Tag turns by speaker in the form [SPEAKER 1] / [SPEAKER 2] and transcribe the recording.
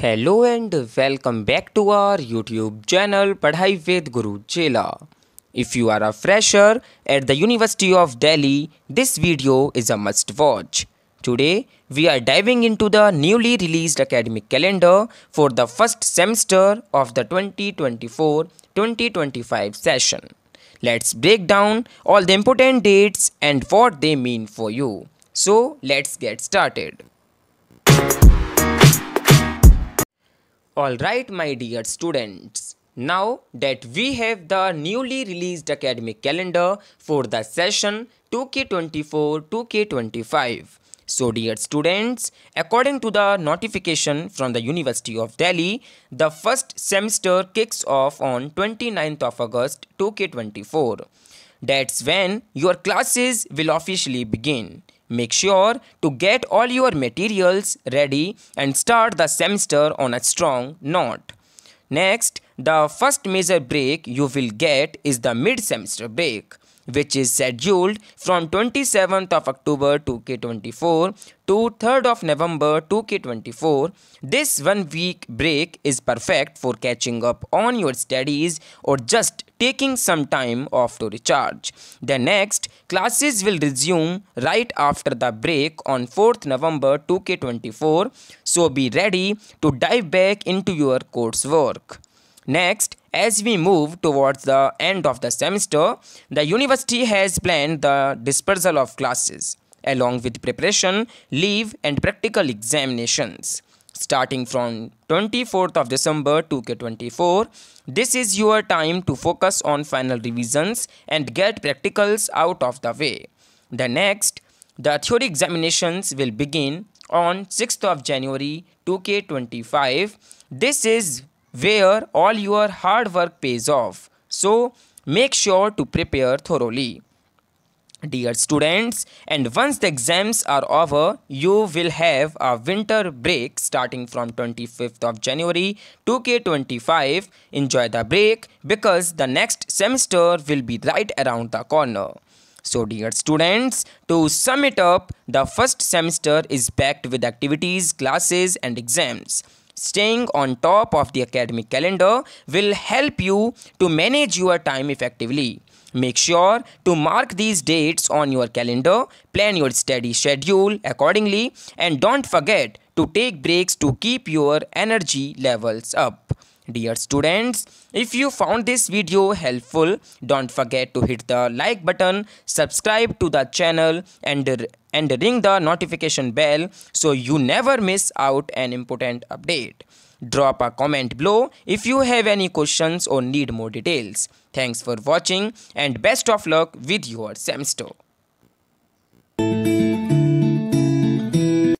[SPEAKER 1] Hello and welcome back to our YouTube channel Padhai with Guru Chela. If you are a fresher at the University of Delhi, this video is a must watch. Today, we are diving into the newly released academic calendar for the first semester of the 2024-2025 session. Let's break down all the important dates and what they mean for you. So, let's get started. Alright my dear students, now that we have the newly released academic calendar for the session 2K24-2K25. So dear students, according to the notification from the University of Delhi, the first semester kicks off on 29th of August 2K24. That's when your classes will officially begin. Make sure to get all your materials ready and start the semester on a strong note. Next, the first major break you will get is the mid-semester break which is scheduled from 27th of October 2K24 to 3rd of November 2K24. This one week break is perfect for catching up on your studies or just taking some time off to recharge. The next classes will resume right after the break on 4th November 2K24 so be ready to dive back into your coursework. Next, as we move towards the end of the semester, the university has planned the dispersal of classes along with preparation, leave and practical examinations. Starting from 24th of December 2K24, this is your time to focus on final revisions and get practicals out of the way. The next, the theory examinations will begin on 6th of January 2K25. This is where all your hard work pays off. So, make sure to prepare thoroughly. Dear students, and once the exams are over, you will have a winter break starting from 25th of January 2K25. Enjoy the break because the next semester will be right around the corner. So dear students, to sum it up, the first semester is packed with activities, classes and exams. Staying on top of the academic calendar will help you to manage your time effectively. Make sure to mark these dates on your calendar, plan your study schedule accordingly, and don't forget to take breaks to keep your energy levels up. Dear students, if you found this video helpful, don't forget to hit the like button, subscribe to the channel and, and ring the notification bell so you never miss out an important update. Drop a comment below if you have any questions or need more details. Thanks for watching and best of luck with your semester.